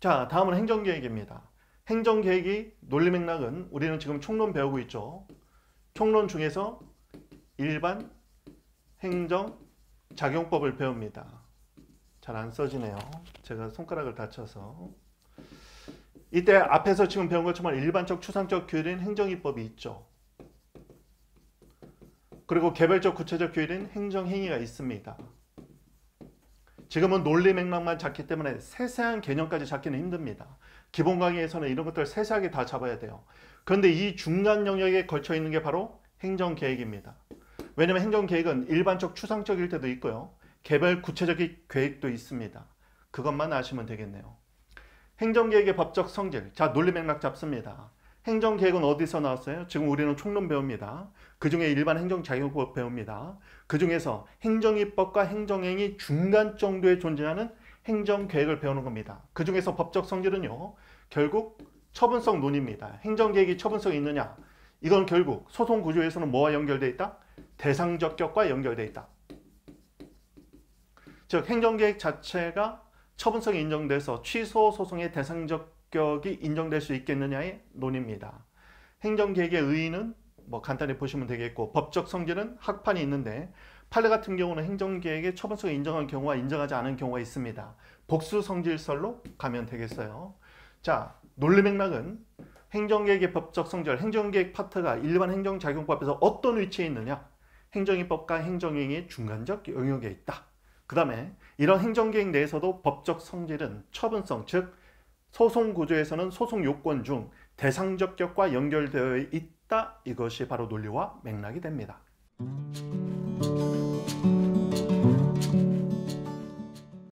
자, 다음은 행정계획입니다. 행정계획이 논리 맥락은 우리는 지금 총론 배우고 있죠. 총론 중에서 일반 행정 작용법을 배웁니다. 잘 안 써지네요. 제가 손가락을 다쳐서. 이때 앞에서 지금 배운 것처럼 일반적 추상적 규율인 행정입법이 있죠. 그리고 개별적 구체적 규율인 행정 행위가 있습니다. 지금은 논리 맥락만 잡기 때문에 세세한 개념까지 잡기는 힘듭니다. 기본 강의에서는 이런 것들을 세세하게 다 잡아야 돼요. 그런데 이 중간 영역에 걸쳐 있는 게 바로 행정계획입니다. 왜냐하면 행정계획은 일반적 추상적일 때도 있고요. 개별 구체적인 계획도 있습니다. 그것만 아시면 되겠네요. 행정계획의 법적 성질, 자 논리 맥락 잡습니다. 행정계획은 어디서 나왔어요? 지금 우리는 총론 배웁니다. 그 중에 일반 행정자격법 배웁니다. 그 중에서 행정입법과 행정행위 중간 정도에 존재하는 행정계획을 배우는 겁니다. 그 중에서 법적 성질은요. 결국 처분성 논입니다. 행정계획이 처분성이 있느냐. 이건 결국 소송 구조에서는 뭐와 연결돼 있다? 대상적격과 연결돼 있다. 즉 행정계획 자체가 처분성이 인정돼서 취소 소송의 대상적 성격이 인정될 수 있겠느냐의 논입니다. 행정계획의 의의는 뭐 간단히 보시면 되겠고 법적 성질은 학판이 있는데 판례 같은 경우는 행정계획의 처분성을 인정한 경우와 인정하지 않은 경우가 있습니다. 복수 성질설로 가면 되겠어요. 자, 논리 맥락은 행정계획의 법적 성질, 행정계획 파트가 일반 행정작용법에서 어떤 위치에 있느냐? 행정입법과 행정행위의 중간적 영역에 있다. 그 다음에 이런 행정계획 내에서도 법적 성질은 처분성, 즉 소송 구조에서는 소송 요건 중 대상적 격과 연결되어 있다. 이것이 바로 논리와 맥락이 됩니다.